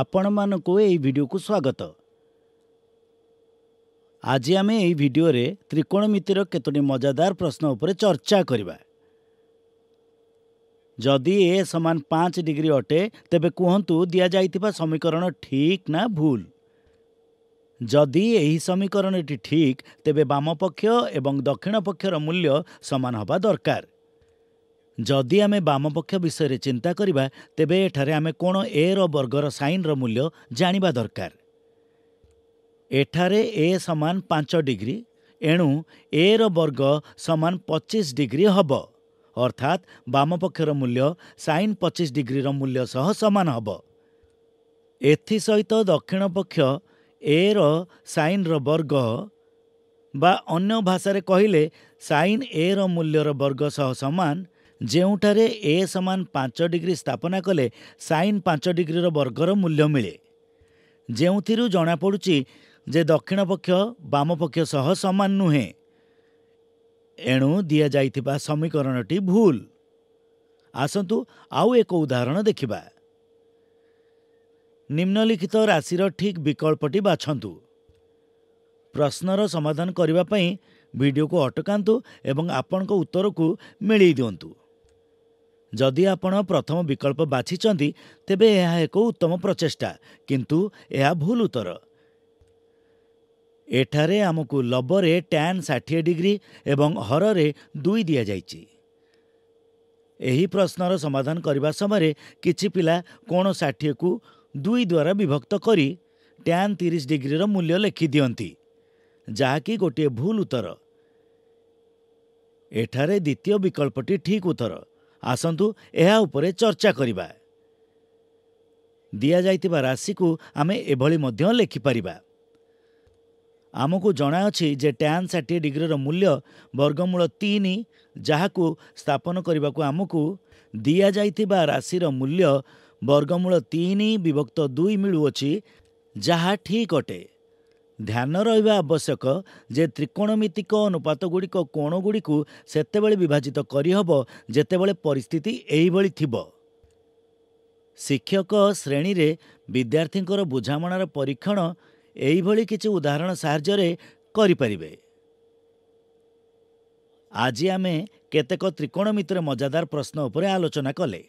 ଆପଣମାନଙ୍କୁ ଏହି ଭିଡ଼ିଓକୁ ସ୍ୱାଗତ ଆଜି ଆମେ ଏହି ଭିଡ଼ିଓରେ ତ୍ରିକୋଣମିତିର କେତୋଟି ମଜାଦାର ପ୍ରଶ୍ନ ଉପରେ ଚର୍ଚ୍ଚା କରିବା ଯଦି ଏ ସମାନ ପାଞ୍ଚ ଡିଗ୍ରୀ ଅଟେ ତେବେ କୁହନ୍ତୁ ଦିଆଯାଇଥିବା ସମୀକରଣ ଠିକ୍ ନା ଭୁଲ ଯଦି ଏହି ସମୀକରଣଟି ଠିକ୍ ତେବେ ବାମ ପକ୍ଷ ଏବଂ ଦକ୍ଷିଣ ପକ୍ଷର ମୂଲ୍ୟ ସମାନ ହେବା ଦରକାର ଯଦି ଆମେ ବାମପକ୍ଷ ବିଷୟରେ ଚିନ୍ତା କରିବା ତେବେ ଏଠାରେ ଆମେ କ'ଣ ଏ ର ବର୍ଗର ସାଇନ୍ର ମୂଲ୍ୟ ଜାଣିବା ଦରକାର ଏଠାରେ ଏ ସମାନ ପାଞ୍ଚ ଡିଗ୍ରୀ ଏଣୁ ଏ ର ବର୍ଗ ସମାନ ପଚିଶ ଡିଗ୍ରୀ ହେବ ଅର୍ଥାତ୍ ବାମପକ୍ଷର ମୂଲ୍ୟ ସାଇନ୍ ପଚିଶ ଡିଗ୍ରୀର ମୂଲ୍ୟ ସହ ସମାନ ହେବ ଏଥିସହିତ ଦକ୍ଷିଣ ପକ୍ଷ ଏ ର ସାଇନ୍ର ବର୍ଗ ବା ଅନ୍ୟ ଭାଷାରେ କହିଲେ ସାଇନ୍ ଏ ର ମୂଲ୍ୟର ବର୍ଗ ସହ ସମାନ ଯେଉଁଠାରେ ଏ ସମାନ ପାଞ୍ଚ ଡିଗ୍ରୀ ସ୍ଥାପନା କଲେ ସାଇନ୍ ପାଞ୍ଚ ଡିଗ୍ରୀର ବର୍ଗର ମୂଲ୍ୟ ମିଳେ ଯେଉଁଥିରୁ ଜଣାପଡ଼ୁଛି ଯେ ଦକ୍ଷିଣ ପକ୍ଷ ବାମ ପକ୍ଷ ସହ ସମାନ ନୁହେଁ ଏଣୁ ଦିଆଯାଇଥିବା ସମୀକରଣଟି ଭୁଲ ଆସନ୍ତୁ ଆଉ ଏକ ଉଦାହରଣ ଦେଖିବା ନିମ୍ନଲିଖିତ ରାଶିର ଠିକ୍ ବିକଳ୍ପଟି ବାଛନ୍ତୁ ପ୍ରଶ୍ନର ସମାଧାନ କରିବା ପାଇଁ ଭିଡ଼ିଓକୁ ଅଟକାନ୍ତୁ ଏବଂ ଆପଣଙ୍କ ଉତ୍ତରକୁ ମିଳେଇ ଦିଅନ୍ତୁ ଯଦି ଆପଣ ପ୍ରଥମ ବିକଳ୍ପ ବାଛିଛନ୍ତି ତେବେ ଏହା ଏକ ଉତ୍ତମ ପ୍ରଚେଷ୍ଟା କିନ୍ତୁ ଏହା ଭୁଲ ଉତ୍ତର ଏଠାରେ ଆମକୁ ଲବରେ ଟ୍ୟାନ୍ ଷାଠିଏ ଡିଗ୍ରୀ ଏବଂ ହରରେ ଦୁଇ ଦିଆଯାଇଛି ଏହି ପ୍ରଶ୍ନର ସମାଧାନ କରିବା ସମୟରେ କିଛି ପିଲା କୋଣ ଷାଠିଏକୁ ଦୁଇ ଦ୍ୱାରା ବିଭକ୍ତ କରି ଟ୍ୟାନ୍ ତିରିଶ ଡିଗ୍ରୀର ମୂଲ୍ୟ ଲେଖିଦିଅନ୍ତି ଯାହାକି ଗୋଟିଏ ଭୁଲ ଉତ୍ତର ଏଠାରେ ଦ୍ୱିତୀୟ ବିକଳ୍ପଟି ଠିକ୍ ଉତ୍ତର ଆସନ୍ତୁ ଏହା ଉପରେ ଚର୍ଚ୍ଚା କରିବା ଦିଆଯାଇଥିବା ରାଶିକୁ ଆମେ ଏଭଳି ମଧ୍ୟ ଲେଖିପାରିବା ଆମକୁ ଜଣାଅଛି ଯେ ଟ୍ୟାନ୍ ଷାଠିଏ ଡିଗ୍ରୀର ମୂଲ୍ୟ ବର୍ଗମୂଳ ତିନି ଯାହାକୁ ସ୍ଥାପନ କରିବାକୁ ଆମକୁ ଦିଆଯାଇଥିବା ରାଶିର ମୂଲ୍ୟ ବର୍ଗମୂଳ ତିନି ବିଭକ୍ତ ଦୁଇ ମିଳୁଅଛି ଯାହା ଠିକ୍ ଅଟେ ଧ୍ୟାନ ରହିବା ଆବଶ୍ୟକ ଯେ ତ୍ରିକୋଣମିତିକ ଅନୁପାତଗୁଡ଼ିକ କୋଣଗୁଡ଼ିକୁ ସେତେବେଳେ ବିଭାଜିତ କରିହେବ ଯେତେବେଳେ ପରିସ୍ଥିତି ଏହିଭଳି ଥିବ ଶିକ୍ଷକ ଶ୍ରେଣୀରେ ବିଦ୍ୟାର୍ଥୀଙ୍କର ବୁଝାମଣାର ପରୀକ୍ଷଣ ଏହିଭଳି କିଛି ଉଦାହରଣ ସାହାଯ୍ୟରେ କରିପାରିବେ ଆଜି ଆମେ କେତେକ ତ୍ରିକୋଣମିତିରେ ମଜାଦାର ପ୍ରଶ୍ନ ଉପରେ ଆଲୋଚନା କଲେ